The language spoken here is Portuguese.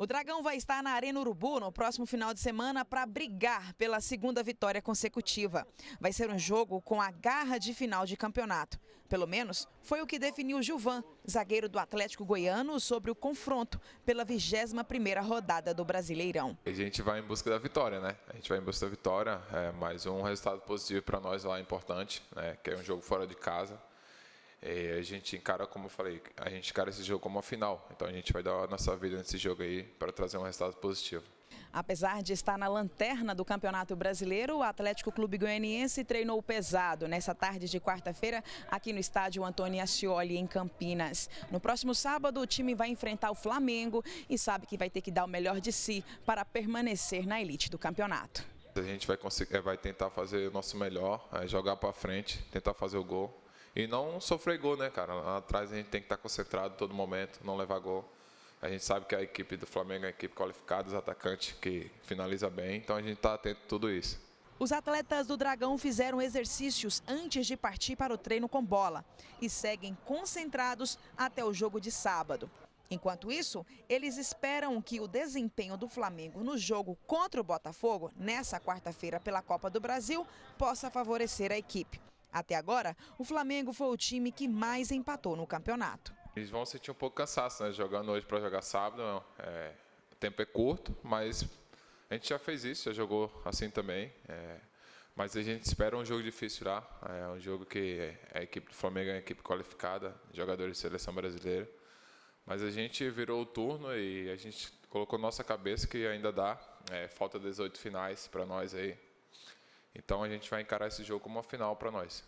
O Dragão vai estar na Arena Urubu no próximo final de semana para brigar pela segunda vitória consecutiva. Vai ser um jogo com a garra de final de campeonato. Pelo menos foi o que definiu Gilvan, zagueiro do Atlético Goiano, sobre o confronto pela 21 rodada do Brasileirão. A gente vai em busca da vitória, né? A gente vai em busca da vitória, é mais um resultado positivo para nós lá importante, né? Que é um jogo fora de casa. É, a gente encara, como eu falei, a gente encara esse jogo como uma final. Então a gente vai dar a nossa vida nesse jogo aí para trazer um resultado positivo. Apesar de estar na lanterna do Campeonato Brasileiro, o Atlético Clube Goianiense treinou pesado nessa tarde de quarta-feira aqui no estádio Antônio Ascioli, em Campinas. No próximo sábado, o time vai enfrentar o Flamengo e sabe que vai ter que dar o melhor de si para permanecer na elite do campeonato. A gente vai, é, vai tentar fazer o nosso melhor, é, jogar para frente, tentar fazer o gol e não sofrer gol, né, cara? Lá atrás a gente tem que estar concentrado todo momento, não levar gol. A gente sabe que a equipe do Flamengo é a equipe qualificada, os atacantes que finaliza bem, então a gente está atento a tudo isso. Os atletas do Dragão fizeram exercícios antes de partir para o treino com bola e seguem concentrados até o jogo de sábado. Enquanto isso, eles esperam que o desempenho do Flamengo no jogo contra o Botafogo, nessa quarta-feira pela Copa do Brasil, possa favorecer a equipe. Até agora, o Flamengo foi o time que mais empatou no campeonato. Eles vão sentir um pouco cansaço, né? Jogando hoje para jogar sábado, é, é, o tempo é curto, mas a gente já fez isso, já jogou assim também. É, mas a gente espera um jogo difícil lá, é um jogo que é a equipe do Flamengo é uma equipe qualificada, jogadores de seleção brasileira. Mas a gente virou o turno e a gente colocou nossa cabeça que ainda dá. É, falta 18 finais para nós aí. Então a gente vai encarar esse jogo como uma final para nós.